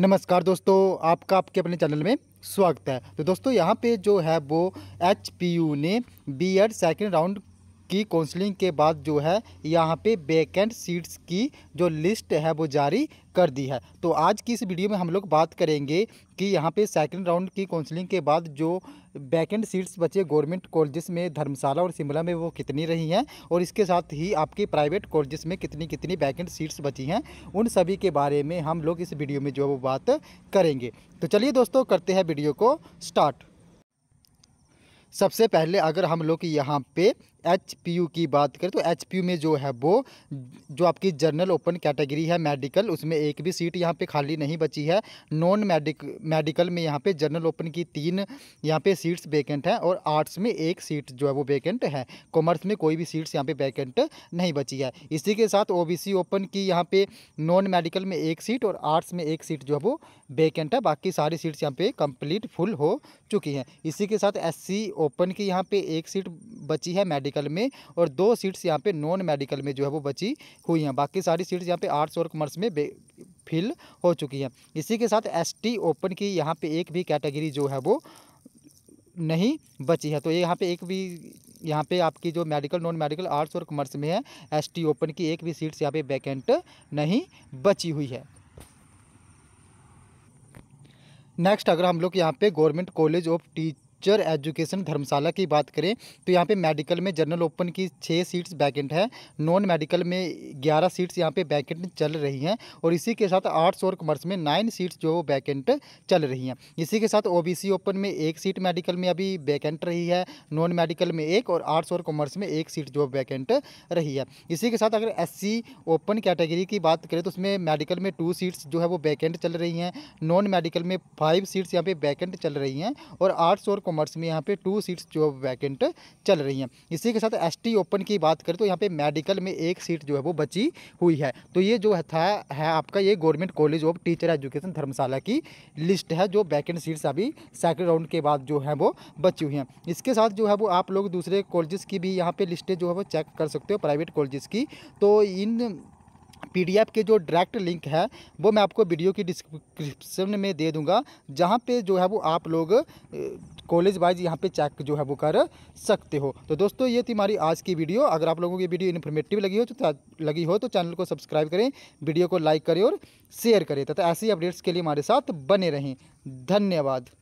नमस्कार दोस्तों आपका आपके अपने चैनल में स्वागत है तो दोस्तों यहाँ पे जो है वो एच ने बी एड सेकेंड राउंड की काउंसलिंग के बाद जो है यहाँ पे वैकेंट सीट्स की जो लिस्ट है वो जारी कर दी है तो आज की इस वीडियो में हम लोग बात करेंगे कि यहाँ पे सेकंड राउंड की काउंसलिंग के बाद जो वैकेंट सीट्स बचे गवर्नमेंट कॉलेजेस में धर्मशाला और शिमला में वो कितनी रही हैं और इसके साथ ही आपके प्राइवेट कॉलेजेस में कितनी कितनी वैकेंट सीट्स बची हैं उन सभी के बारे में हम लोग इस वीडियो में जो है वो बात करेंगे तो चलिए दोस्तों करते हैं वीडियो को स्टार्ट सबसे पहले अगर हम लोग यहाँ पे एच पी यू की बात करें तो एच पी यू में जो है वो जो आपकी जनरल ओपन कैटेगरी है मेडिकल उसमें एक भी सीट यहाँ पे खाली नहीं बची है नॉन मेडिक मेडिकल में यहाँ पे जनरल ओपन की तीन यहाँ पे सीट्स वेकेंट हैं और आर्ट्स में एक सीट जो है वो वेकेंट है कॉमर्स में कोई भी सीट्स यहाँ पे वैकेंट नहीं बची है इसी के साथ ओ ओपन की यहाँ पे नॉन मेडिकल में एक सीट और आर्ट्स में एक सीट जो है वो वेकेंट है बाकी सारी सीट्स यहाँ पे कंप्लीट फुल हो चुकी हैं इसी के साथ एस ओपन की यहाँ पे एक सीट बची है मेडिकल में और दो सीट्स यहाँ पे नॉन मेडिकल में जो है वो बची हुई हैं बाकी सारी सीट्स यहाँ पे आर्ट्स और कॉमर्स में फिल हो चुकी हैं इसी के साथ एसटी ओपन की यहाँ पे एक भी कैटेगरी जो है वो नहीं बची है तो ये यहाँ पे एक भी यहाँ पे आपकी जो मेडिकल नॉन मेडिकल आर्ट्स और कॉमर्स में है एस ओपन की एक भी सीट्स यहाँ पे वैकेंट नहीं बची हुई है नेक्स्ट अगर हम लोग यहाँ पे government college of T teacher education Dharamshala की बात करें तो यहाँ पे मेडिकल में जनरल ओपन की छः सीट्स वैकेंट है नॉन मेडिकल में ग्यारह सीट्स यहाँ पे वैकेंट चल रही हैं और इसी के साथ आर्ट्स और कॉमर्स में नाइन सीट्स जो वैकेंट चल रही हैं इसी के साथ ओ ओपन में एक सीट मेडिकल में अभी वैकेंट रही है नॉन मेडिकल में एक और आर्ट्स और कॉमर्स में एक सीट जो वैकेंट रही है इसी के साथ अगर एस ओपन कैटेगरी की बात करें तो उसमें मेडिकल में टू सीट्स जो है वो वैकेंट चल रही हैं नॉन मेडिकल में फाइव सीट्स यहाँ पे वैकेंट चल रही हैं और आर्ट्स और कॉमर्स में यहाँ पे टू सीट्स जो वैकेंट चल रही हैं इसी के साथ एस ओपन की बात करें तो यहाँ पे मेडिकल में एक सीट जो है वो बची हुई है तो ये जो था है आपका ये government college of teacher education Dharamshala की लिस्ट है जो वैकेंट सीट्स अभी सेकेंड राउंड के बाद जो है वो बची हुई हैं इसके साथ जो है वो आप लोग दूसरे कॉलेज की भी यहाँ पे लिस्टें जो है वो चेक कर सकते हो प्राइवेट कॉलेजेस की तो इन पीडीएफ के जो डायरेक्ट लिंक है वो मैं आपको वीडियो की डिस्क्रिप्शन में दे दूंगा जहाँ पे जो है वो आप लोग कॉलेज वाइज यहाँ पे चेक जो है वो कर सकते हो तो दोस्तों ये थी हमारी आज की वीडियो अगर आप लोगों की वीडियो इन्फॉर्मेटिव लगी हो तो लगी हो तो चैनल को सब्सक्राइब करें वीडियो को लाइक करें और शेयर करें तथा ऐसी अपडेट्स के लिए हमारे साथ बने रहें धन्यवाद